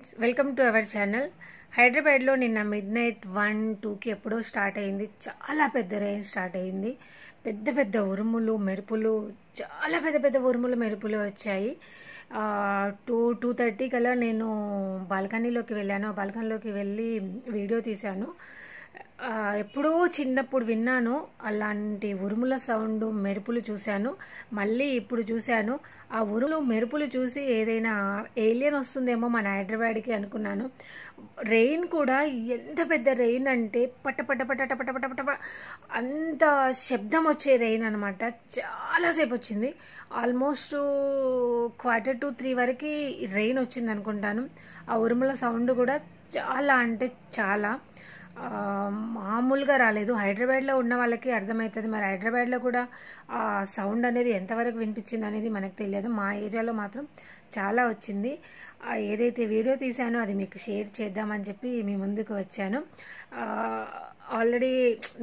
friends welcome to our channel హైదరాబాద్లో నిన్న mid night one టూకి ఎప్పుడో స్టార్ట్ అయింది చాలా పెద్ద రేంజ్ స్టార్ట్ అయింది పెద్ద పెద్ద ఉరుములు మెరుపులు చాలా పెద్ద పెద్ద ఉరుములు మెరుపులు వచ్చాయి టూ టూ థర్టీ కల్లా నేను బాల్కనీలోకి వెళ్ళాను బాల్కనీలోకి వెళ్ళి వీడియో తీశాను ఎప్పుడూ చిన్నప్పుడు విన్నాను అలాంటి ఉరుముల సౌండ్ మెరుపులు చూశాను మళ్ళీ ఇప్పుడు చూశాను ఆ ఉరుములు మెరుపులు చూసి ఏదైనా ఏలియన్ వస్తుందేమో మన హైదరాబాద్కి అనుకున్నాను రెయిన్ కూడా ఎంత పెద్ద రెయిన్ అంటే పట్ట పట్ట పట్ట పట్ట పట్ట పట్ట అంత శబ్దం వచ్చే రెయిన్ అనమాట చాలాసేపు వచ్చింది ఆల్మోస్ట్ క్వార్టర్ టు త్రీ వరకు రెయిన్ వచ్చింది అనుకుంటాను ఆ ఉరుముల సౌండ్ కూడా చాలా అంటే చాలా మామూలుగా రాలేదు హైదరాబాద్లో ఉన్న వాళ్ళకి అర్థమవుతుంది మరి హైదరాబాద్లో కూడా ఆ సౌండ్ అనేది ఎంతవరకు వినిపించింది అనేది మనకు తెలియదు మా ఏరియాలో మాత్రం చాలా వచ్చింది ఏదైతే వీడియో తీశానో అది మీకు షేర్ చేద్దామని చెప్పి మీ ముందుకు వచ్చాను ఆల్రెడీ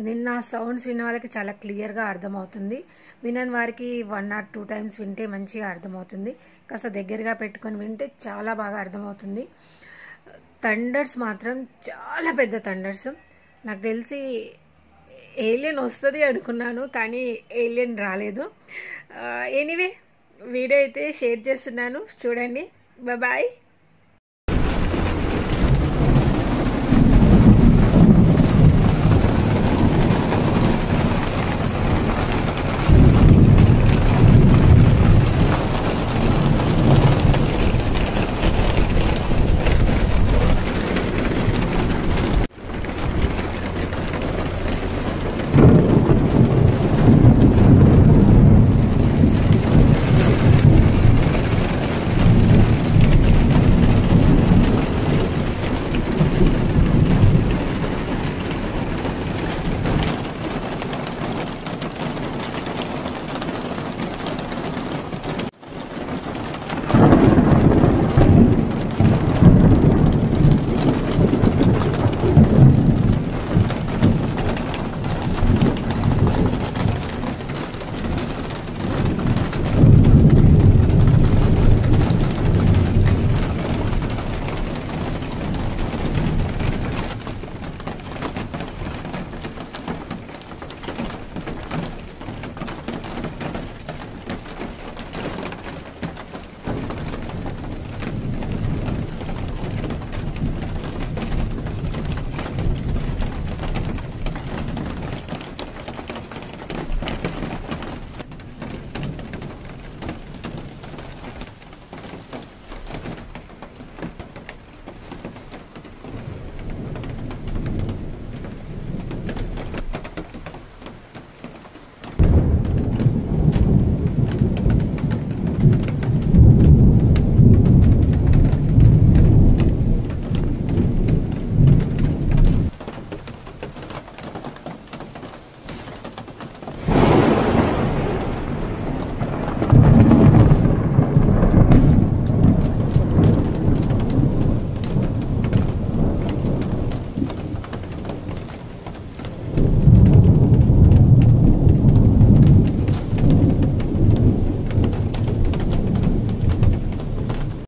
నిన్న సౌండ్స్ విన్న వాళ్ళకి చాలా క్లియర్గా అర్థమవుతుంది వినని వారికి వన్ ఆర్ టూ టైమ్స్ వింటే మంచిగా అర్థమవుతుంది కాస్త దగ్గరగా పెట్టుకొని వింటే చాలా బాగా అర్థమవుతుంది థండర్స్ మాత్రం చాలా పెద్ద థండర్స్ నాకు తెలిసి ఏలియన్ వస్తుంది అనుకున్నాను కానీ ఏలియన్ రాలేదు ఎనీవే వీడియో అయితే షేర్ చేస్తున్నాను చూడండి బాయ్